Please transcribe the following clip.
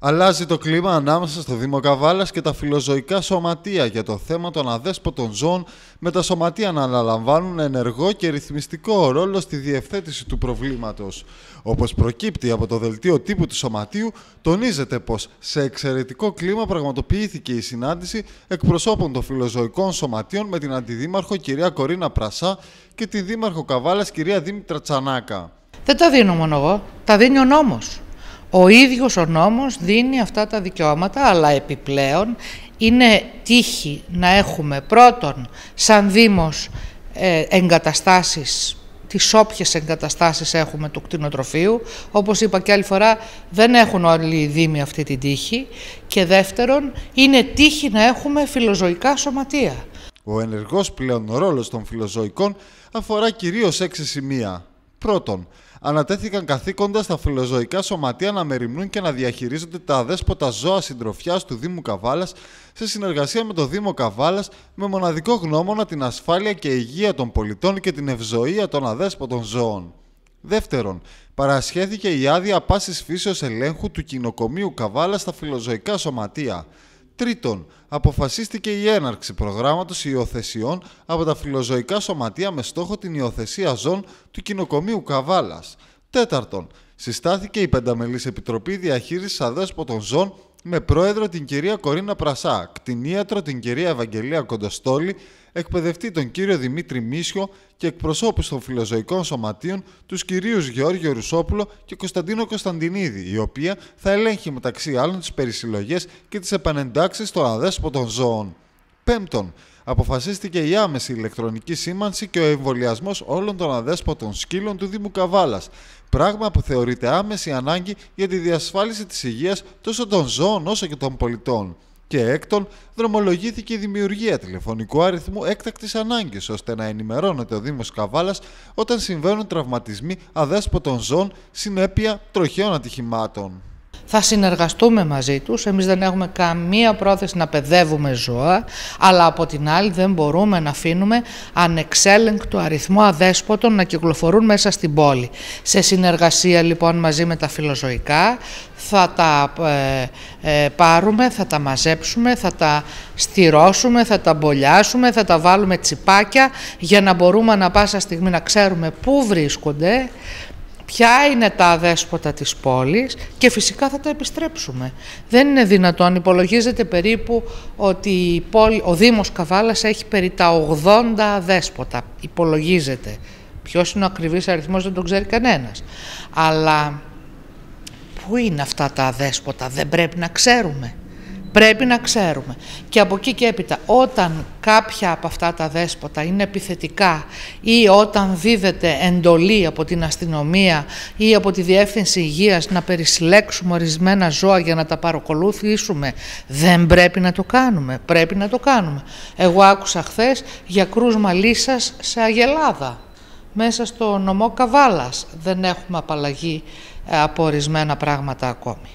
Αλλάζει το κλίμα ανάμεσα στο Δήμο Καβάλας και τα φιλοζωικά σωματεία για το θέμα των αδέσποτων ζώων, με τα σωματεία να αναλαμβάνουν ενεργό και ρυθμιστικό ρόλο στη διευθέτηση του προβλήματος. Όπως προκύπτει από το δελτίο τύπου του Σωματείου, τονίζεται πως σε εξαιρετικό κλίμα πραγματοποιήθηκε η συνάντηση εκπροσώπων των φιλοζωικών σωματείων με την Αντιδήμαρχο κυρία Κορίνα Πρασά και τη Δήμαρχο Καβάλας κυρία Δήμητρα Τσανάκα. Δεν τα δίνω μόνο εγώ, τα δίνει ο νόμος. Ο ίδιος ο νόμος δίνει αυτά τα δικαιώματα, αλλά επιπλέον είναι τύχη να έχουμε πρώτον σαν Δήμος ε, εγκαταστάσεις τις όποιες εγκαταστάσεις έχουμε του κτηνοτροφείου. Όπως είπα και άλλη φορά, δεν έχουν όλοι οι Δήμοι αυτή την τύχη. Και δεύτερον, είναι τύχη να έχουμε φιλοζωικά σωματεία. Ο ενεργός πλέον ρόλος των φιλοζωικών αφορά κυρίως έξι σημεία. Πρώτον, ανατέθηκαν καθήκοντα στα φιλοζωικά σωματεία να μεριμνούν και να διαχειρίζονται τα αδέσποτα ζώα συντροφιάς του Δήμου Καβάλας σε συνεργασία με το Δήμο Καβάλας με μοναδικό γνώμονα την ασφάλεια και υγεία των πολιτών και την ευζοία των αδέσποτων ζώων. Δεύτερον, παρασχέθηκε η άδεια πάσης φύσεως ελέγχου του κοινοκομείου Καβάλας στα φιλοζωικά σωματεία. Τρίτον, αποφασίστηκε η έναρξη προγράμματος υιοθεσιών από τα φιλοζωικά σωματεία με στόχο την υιοθεσία ζών του κοινοκομείου Καβάλας. Τέταρτον, συστάθηκε η Πενταμελής Επιτροπή Διαχείρισης Αδέσποτων Ζών με πρόεδρο την κυρία Κορίνα Πρασά, κτηνίατρο την κυρία Ευαγγελία Κοντοστόλη, εκπαιδευτή τον κύριο Δημήτρη Μίσιο και εκπροσώπους των φιλοζωικών σωματείων τους κυρίους Γεώργιο Ρουσόπουλο και Κωνσταντίνο Κωνσταντινίδη, η οποία θα ελέγχει μεταξύ άλλων τις περισυλλογές και τις επανεντάξεις των αδέσποτων ζώων. Πέμπτον, αποφασίστηκε η άμεση ηλεκτρονική σήμανση και ο εμβολιασμός όλων των αδέσποτων σκύλων του Δήμου Καβάλας. Πράγμα που θεωρείται άμεση ανάγκη για τη διασφάλιση της υγείας τόσο των ζώων όσο και των πολιτών. Και έκτον, δρομολογήθηκε η δημιουργία τηλεφωνικού αριθμού έκτακτης ανάγκης, ώστε να ενημερώνεται ο Δήμος Καβάλας όταν συμβαίνουν τραυματισμοί αδέσποτων ζώων συνέπεια τροχαίων ατυχημάτων θα συνεργαστούμε μαζί τους. Εμείς δεν έχουμε καμία πρόθεση να παιδεύουμε ζώα, αλλά από την άλλη δεν μπορούμε να αφήνουμε ανεξέλεγκτο αριθμό αδέσποτων να κυκλοφορούν μέσα στην πόλη. Σε συνεργασία λοιπόν μαζί με τα φιλοζωικά θα τα ε, ε, πάρουμε, θα τα μαζέψουμε, θα τα στηρώσουμε, θα τα μπολιάσουμε, θα τα βάλουμε τσιπάκια για να μπορούμε να πάσα στιγμή να ξέρουμε πού βρίσκονται, ποια είναι τα αδέσποτα της πόλης και φυσικά θα τα επιστρέψουμε. Δεν είναι δυνατόν, υπολογίζεται περίπου ότι η πόλη, ο Δήμος Καβάλας έχει περί τα 80 αδέσποτα, υπολογίζεται. Ποιος είναι ο ακριβής αριθμός δεν τον ξέρει κανένας. Αλλά πού είναι αυτά τα αδέσποτα, δεν πρέπει να ξέρουμε. Πρέπει να ξέρουμε. Και από εκεί και έπειτα, όταν κάποια από αυτά τα δέσποτα είναι επιθετικά ή όταν δίδεται εντολή από την αστυνομία ή από τη Διεύθυνση Υγείας να περισυλλέξουμε ορισμένα ζώα για να τα παρακολουθήσουμε, δεν πρέπει να το κάνουμε. Πρέπει να το κάνουμε. Εγώ άκουσα χθες για κρούσμα λύσας σε Αγελάδα, μέσα στο νομό Καβάλας. Δεν έχουμε απαλλαγή ε, από ορισμένα πράγματα ακόμη.